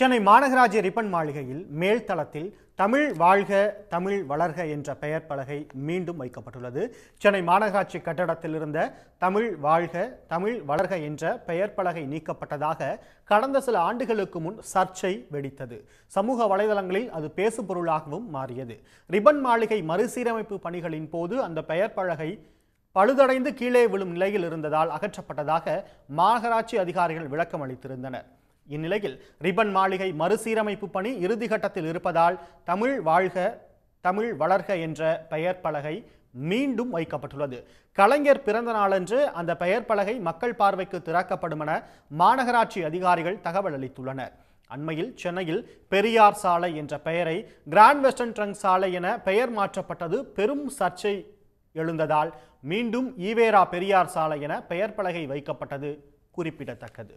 சென்னை மாநகராட்சி ரிப்பன் மாளிகையில் மேல்தளத்தில் தமிழ் வாழ்க தமிழ் வளர்க என்ற பெயர் பலகை மீண்டும் வைக்கப்பட்டுள்ளது சென்னை மாநகராட்சி கட்டடத்தில் இருந்த தமிழ் வாழ்க தமிழ் வளர்க என்ற பெயர் பலகை நீக்கப்பட்டதாக கடந்த சில ஆண்டுகளுக்கு முன் சர்ச்சை வெடித்தது சமூக வலைதளங்களில் அது பொருளாகவும் மாறியது ரிப்பன் மாளிகை மறுசீரமைப்பு பணிகளின் போது அந்த பெயர் பலகை பழுதடைந்து கீழே விழும் நிலையில் இருந்ததால் அகற்றப்பட்டதாக மாநகராட்சி அதிகாரிகள் விளக்கம் அளித்திருந்தனர் இந்நிலையில் ரிபன் மாளிகை மறுசீரமைப்பு பணி இறுதிகட்டத்தில் இருப்பதால் தமிழ் வாழ்க தமிழ் வளர்க என்ற பெயர் பலகை மீண்டும் வைக்கப்பட்டுள்ளது கலைஞர் பிறந்த நாளன்று அந்த பெயர் பலகை மக்கள் பார்வைக்கு திறக்கப்படும் என மாநகராட்சி அதிகாரிகள் தகவல் அளித்துள்ளனர் அண்மையில் சென்னையில் பெரியார் சாலை என்ற பெயரை கிராண்ட் வெஸ்டர்ன் ட்ரங்க் சாலை என பெயர் மாற்றப்பட்டது பெரும் சர்ச்சை எழுந்ததால் மீண்டும் ஈவேரா பெரியார் சாலை என பெயர் பலகை வைக்கப்பட்டது குறிப்பிடத்தக்கது